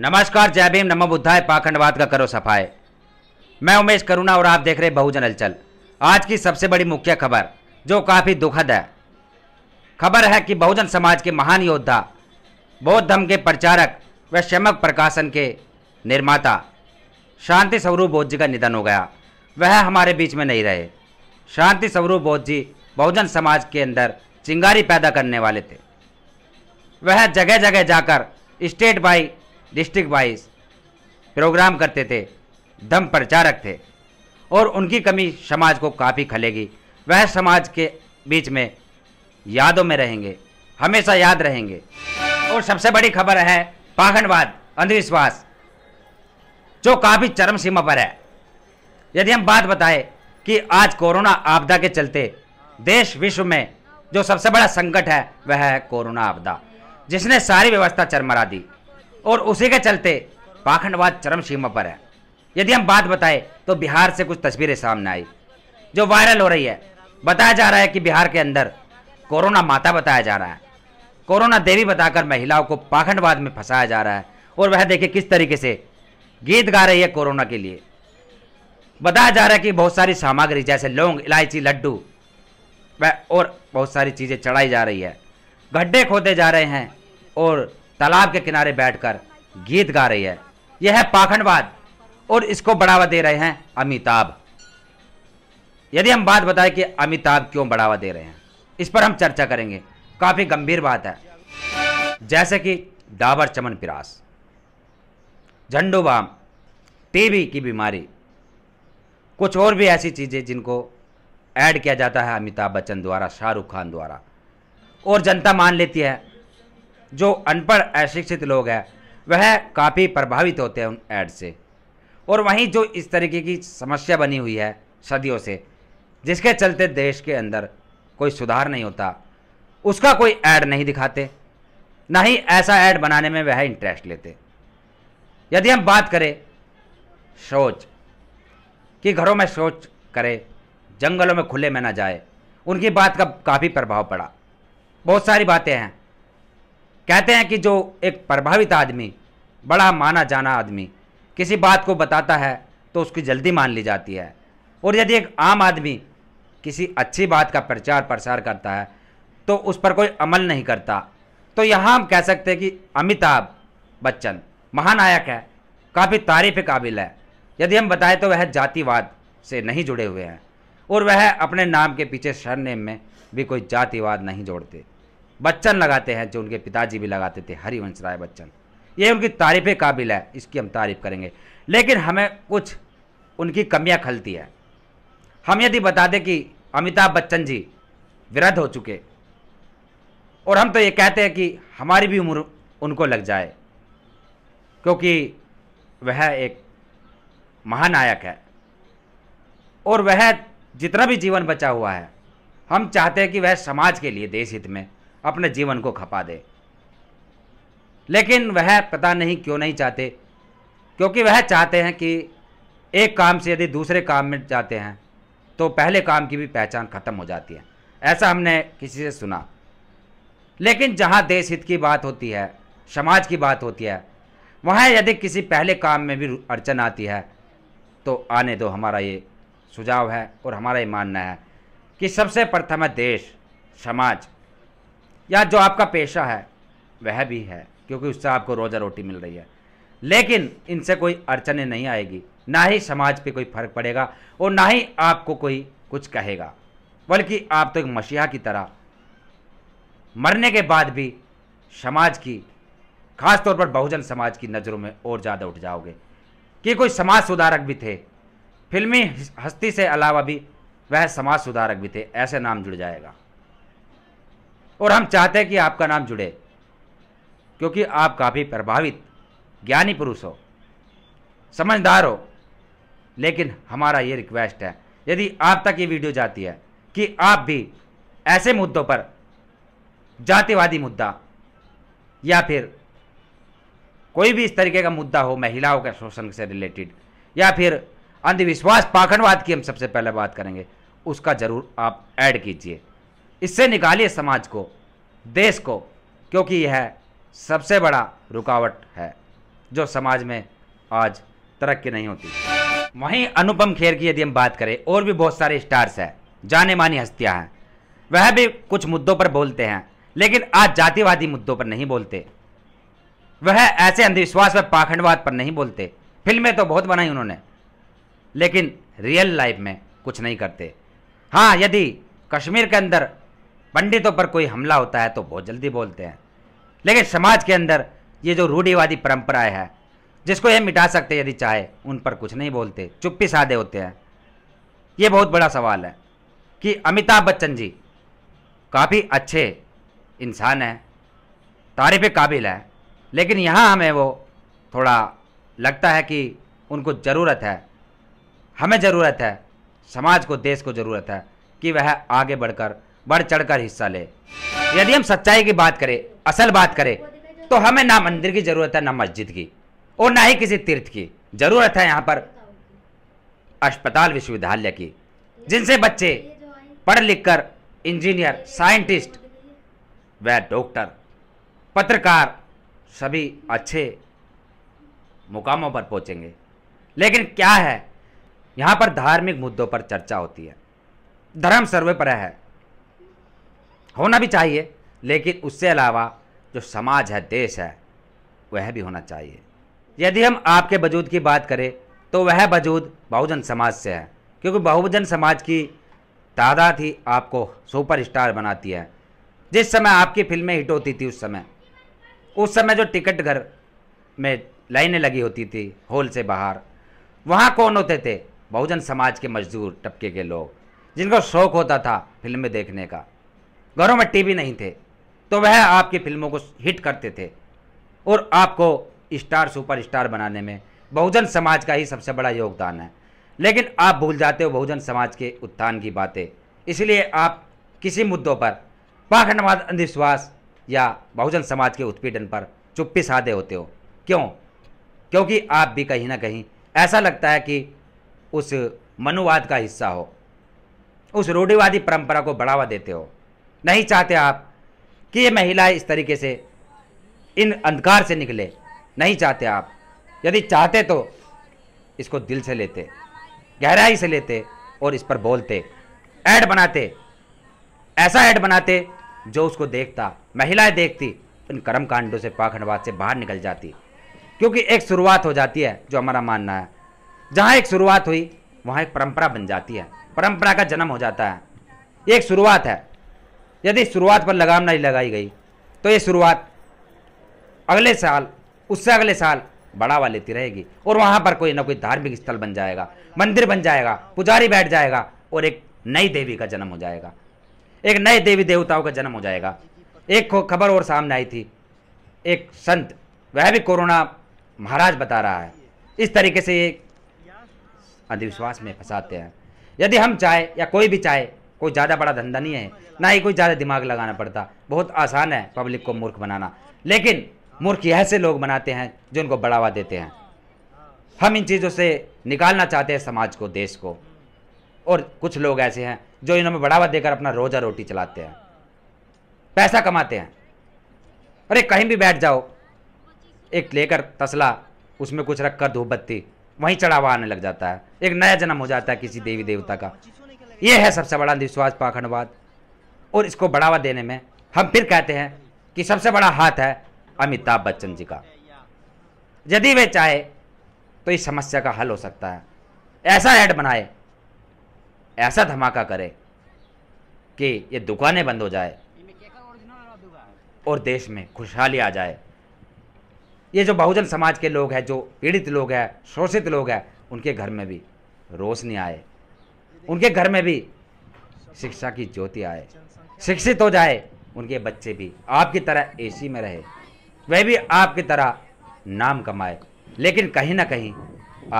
नमस्कार जय भीम नमो बुद्धाय पाखंडवाद का करो सफाए मैं उमेश करुणा और आप देख रहे बहुजन हलचल आज की सबसे बड़ी मुख्य खबर जो काफ़ी दुखद है खबर है कि बहुजन समाज के महान योद्धा बौद्ध धर्म के प्रचारक व शमक प्रकाशन के निर्माता शांति स्वरूप बोध जी का निधन हो गया वह हमारे बीच में नहीं रहे शांति स्वरूप बोध जी बहुजन समाज के अंदर चिंगारी पैदा करने वाले थे वह जगह जगह जाकर state by district wise program करते थे दम प्रचारक थे और उनकी कमी समाज को काफ़ी खलेगी वह समाज के बीच में यादों में रहेंगे हमेशा याद रहेंगे और सबसे बड़ी खबर है पाखंडवाद अंधविश्वास जो काफ़ी चरम सीमा पर है यदि हम बात बताएं कि आज कोरोना आपदा के चलते देश विश्व में जो सबसे बड़ा संकट है वह है कोरोना आपदा जिसने सारी व्यवस्था चरमरा दी और उसी के चलते पाखंडवाद चरम सीमा पर है यदि हम बात बताएं तो बिहार से कुछ तस्वीरें सामने आई जो वायरल हो रही है बताया जा रहा है कि बिहार के अंदर कोरोना माता बताया जा रहा है कोरोना देवी बताकर महिलाओं को पाखंडवाद में फंसाया जा रहा है और वह देखे किस तरीके से गीत गा रही है कोरोना के लिए बताया जा रहा है कि बहुत सारी सामग्री जैसे लौंग इलायची लड्डू और बहुत सारी चीज़ें चढ़ाई जा रही है गड्ढे खोदे जा रहे हैं और तालाब के किनारे बैठकर गीत गा रही है यह है पाखंडवाद और इसको बढ़ावा दे रहे हैं अमिताभ यदि हम बात बताएं कि अमिताभ क्यों बढ़ावा दे रहे हैं इस पर हम चर्चा करेंगे काफ़ी गंभीर बात है जैसे कि डाबर चमन पिरास झंडूबाम टीबी की बीमारी कुछ और भी ऐसी चीज़ें जिनको ऐड किया जाता है अमिताभ बच्चन द्वारा शाहरुख खान द्वारा और जनता मान लेती है जो अनपढ़ अशिक्षित लोग हैं वह काफ़ी प्रभावित होते हैं उन ऐड से और वहीं जो इस तरीके की समस्या बनी हुई है सदियों से जिसके चलते देश के अंदर कोई सुधार नहीं होता उसका कोई ऐड नहीं दिखाते ना ही ऐसा ऐड बनाने में वह इंटरेस्ट लेते यदि हम बात करें शौच कि घरों में शौच करें जंगलों में खुले में ना जाए उनकी बात का काफ़ी प्रभाव पड़ा बहुत सारी बातें हैं कहते हैं कि जो एक प्रभावित आदमी बड़ा माना जाना आदमी किसी बात को बताता है तो उसकी जल्दी मान ली जाती है और यदि एक आम आदमी किसी अच्छी बात का प्रचार प्रसार करता है तो उस पर कोई अमल नहीं करता तो यहाँ हम कह सकते हैं कि अमिताभ बच्चन महानायक है काफ़ी तारीफ़ काबिल है यदि हम बताएं तो वह जातिवाद से नहीं जुड़े हुए हैं और वह अपने नाम के पीछे सरनेम में भी कोई जातिवाद नहीं जोड़ते बच्चन लगाते हैं जो उनके पिताजी भी लगाते थे हरिवंश राय बच्चन ये उनकी तारीफ़ काबिल है इसकी हम तारीफ़ करेंगे लेकिन हमें कुछ उनकी कमियां खलती है हम यदि बता दें कि अमिताभ बच्चन जी वृद्ध हो चुके और हम तो ये कहते हैं कि हमारी भी उम्र उनको लग जाए क्योंकि वह एक महानायक है और वह जितना भी जीवन बचा हुआ है हम चाहते हैं कि वह समाज के लिए देश हित में अपने जीवन को खपा दे लेकिन वह पता नहीं क्यों नहीं चाहते क्योंकि वह चाहते हैं कि एक काम से यदि दूसरे काम में जाते हैं तो पहले काम की भी पहचान खत्म हो जाती है ऐसा हमने किसी से सुना लेकिन जहाँ देश हित की बात होती है समाज की बात होती है वहाँ यदि किसी पहले काम में भी अड़चन आती है तो आने दो हमारा ये सुझाव है और हमारा ये मानना है कि सबसे प्रथम है देश समाज या जो आपका पेशा है वह भी है क्योंकि उससे आपको रोज़ा रोटी मिल रही है लेकिन इनसे कोई अड़चने नहीं आएगी ना ही समाज पे कोई फर्क पड़ेगा और ना ही आपको कोई कुछ कहेगा बल्कि आप तो एक मसीहा की तरह मरने के बाद भी समाज की खासतौर पर बहुजन समाज की नज़रों में और ज़्यादा उठ जाओगे कि कोई समाज सुधारक भी थे फिल्मी हस्ती से अलावा भी वह समाज सुधारक भी थे ऐसे नाम जुड़ जाएगा और हम चाहते हैं कि आपका नाम जुड़े क्योंकि आप काफ़ी प्रभावित ज्ञानी पुरुष हो समझदार हो लेकिन हमारा ये रिक्वेस्ट है यदि आप तक ये वीडियो जाती है कि आप भी ऐसे मुद्दों पर जातिवादी मुद्दा या फिर कोई भी इस तरीके का मुद्दा हो महिलाओं के शोषण से रिलेटेड या फिर अंधविश्वास पाखंडवाद की हम सबसे पहले बात करेंगे उसका ज़रूर आप ऐड कीजिए इससे निकालिए समाज को देश को क्योंकि यह सबसे बड़ा रुकावट है जो समाज में आज तरक्की नहीं होती वहीं अनुपम खेर की यदि हम बात करें और भी बहुत सारे स्टार्स हैं जाने मानी हस्तियां हैं वह भी कुछ मुद्दों पर बोलते हैं लेकिन आज जातिवादी मुद्दों पर नहीं बोलते वह ऐसे अंधविश्वास व पाखंडवाद पर नहीं बोलते फिल्में तो बहुत बनाई उन्होंने लेकिन रियल लाइफ में कुछ नहीं करते हाँ यदि कश्मीर के अंदर पंडितों पर कोई हमला होता है तो बहुत जल्दी बोलते हैं लेकिन समाज के अंदर ये जो रूढ़ीवादी परंपराएं हैं जिसको ये मिटा सकते यदि चाहे उन पर कुछ नहीं बोलते चुप्पी साधे होते हैं ये बहुत बड़ा सवाल है कि अमिताभ बच्चन जी काफ़ी अच्छे इंसान हैं तारीफ़ काबिल है लेकिन यहाँ हमें वो थोड़ा लगता है कि उनको ज़रूरत है हमें ज़रूरत है समाज को देश को ज़रूरत है कि वह आगे बढ़कर बढ़ चढ़ कर हिस्सा ले यदि हम सच्चाई की बात करें असल बात करें तो हमें ना मंदिर की ज़रूरत है ना मस्जिद की और ना ही किसी तीर्थ की ज़रूरत है यहाँ पर अस्पताल विश्वविद्यालय की जिनसे बच्चे पढ़ लिख कर इंजीनियर साइंटिस्ट व डॉक्टर पत्रकार सभी अच्छे मुकामों पर पहुँचेंगे लेकिन क्या है यहाँ पर धार्मिक मुद्दों पर चर्चा होती है धर्म सर्वे पर है होना भी चाहिए लेकिन उससे अलावा जो समाज है देश है वह भी होना चाहिए यदि हम आपके वजूद की बात करें तो वह वजूद बहुजन समाज से है क्योंकि बहुजन समाज की तादाद ही आपको सुपरस्टार बनाती है जिस समय आपकी फिल्में हिट होती थी उस समय उस समय जो टिकट घर में लाइनें लगी होती थी हॉल से बाहर वहाँ कौन होते थे बहुजन समाज के मजदूर तबके के लोग जिनको शौक़ होता था फिल्में देखने का घरों में टीवी नहीं थे तो वह आपकी फिल्मों को हिट करते थे और आपको स्टार सुपर स्टार बनाने में बहुजन समाज का ही सबसे बड़ा योगदान है लेकिन आप भूल जाते हो बहुजन समाज के उत्थान की बातें इसलिए आप किसी मुद्दों पर पाखंडवाद अंधविश्वास या बहुजन समाज के उत्पीड़न पर चुप्पी साधे होते हो क्यों क्योंकि आप भी कहीं ना कहीं ऐसा लगता है कि उस मनुवाद का हिस्सा हो उस रूढ़िवादी परंपरा को बढ़ावा देते हो नहीं चाहते आप कि ये महिलाएं इस तरीके से इन अंधकार से निकले नहीं चाहते आप यदि चाहते तो इसको दिल से लेते गहराई से लेते और इस पर बोलते ऐड बनाते ऐसा ऐड बनाते जो उसको देखता महिलाएं देखती इन कर्म कांडों से पाखंडवाद से बाहर निकल जाती क्योंकि एक शुरुआत हो जाती है जो हमारा मानना है जहाँ एक शुरुआत हुई वहाँ एक परंपरा बन जाती है परंपरा का जन्म हो जाता है ये एक शुरुआत है यदि शुरुआत पर लगाम नहीं लगाई गई तो ये शुरुआत अगले साल उससे अगले साल बढ़ावा लेती रहेगी और वहाँ पर कोई ना कोई धार्मिक स्थल बन जाएगा मंदिर बन जाएगा पुजारी बैठ जाएगा और एक नई देवी का जन्म हो जाएगा एक नए देवी देवताओं का जन्म हो जाएगा एक खबर और सामने आई थी एक संत वह भी कोरोना महाराज बता रहा है इस तरीके से ये अंधविश्वास में फंसाते हैं यदि हम चाहे या कोई भी चाहे कोई ज़्यादा बड़ा धंधा नहीं है ना ही कोई ज़्यादा दिमाग लगाना पड़ता बहुत आसान है पब्लिक को मूर्ख बनाना लेकिन मूर्ख ऐसे लोग बनाते हैं जो उनको बढ़ावा देते हैं हम इन चीज़ों से निकालना चाहते हैं समाज को देश को और कुछ लोग ऐसे हैं जो इन्होंने बढ़ावा देकर अपना रोजा रोटी चलाते हैं पैसा कमाते हैं अरे कहीं भी बैठ जाओ एक लेकर तसला उसमें कुछ रखकर धूपबत्ती धूप बत्ती वहीं चढ़ावा आने लग जाता है एक नया जन्म हो जाता है किसी देवी देवता का ये है सबसे बड़ा अंधविश्वास पाखंडवाद और इसको बढ़ावा देने में हम फिर कहते हैं कि सबसे बड़ा हाथ है अमिताभ बच्चन जी का यदि वे चाहे तो इस समस्या का हल हो सकता है ऐसा ऐड बनाए ऐसा धमाका करे कि ये दुकानें बंद हो जाए और देश में खुशहाली आ जाए ये जो बहुजन समाज के लोग हैं जो पीड़ित लोग हैं शोषित लोग हैं उनके घर में भी रोशनी आए उनके घर में भी शिक्षा की ज्योति आए शिक्षित हो जाए उनके बच्चे भी आपकी तरह एसी में रहे वह भी आपकी तरह नाम कमाए लेकिन कहीं ना कहीं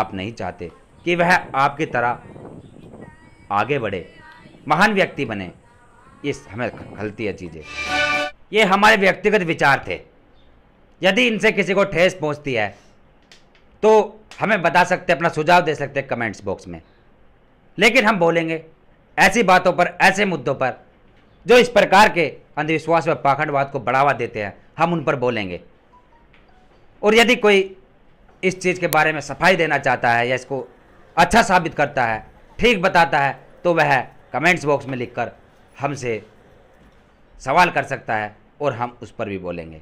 आप नहीं चाहते कि वह आपकी तरह आगे बढ़े महान व्यक्ति बने इस हमें गलती है चीज़ें ये हमारे व्यक्तिगत विचार थे यदि इनसे किसी को ठेस पहुंचती है तो हमें बता सकते हैं अपना सुझाव दे सकते हैं कमेंट्स बॉक्स में लेकिन हम बोलेंगे ऐसी बातों पर ऐसे मुद्दों पर जो इस प्रकार के अंधविश्वास व पाखंडवाद को बढ़ावा देते हैं हम उन पर बोलेंगे और यदि कोई इस चीज़ के बारे में सफाई देना चाहता है या इसको अच्छा साबित करता है ठीक बताता है तो वह कमेंट्स बॉक्स में लिखकर हमसे सवाल कर सकता है और हम उस पर भी बोलेंगे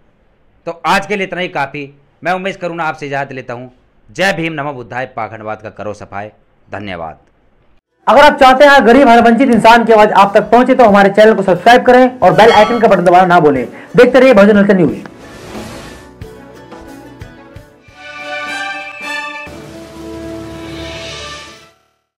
तो आज के लिए इतना ही काफ़ी मैं उम्मीद करूँगा आपसे इजाज़त लेता हूँ जय भीम नमो बुद्धाय पाखंडवाद का करो सफाई धन्यवाद अगर आप चाहते हैं गरीब हर वंचित इंसान की आवाज आप तक पहुंचे तो हमारे चैनल को सब्सक्राइब करें और बेल आइकन का बटन दबाना ना भूलें देखते रहिए भजन न्यूज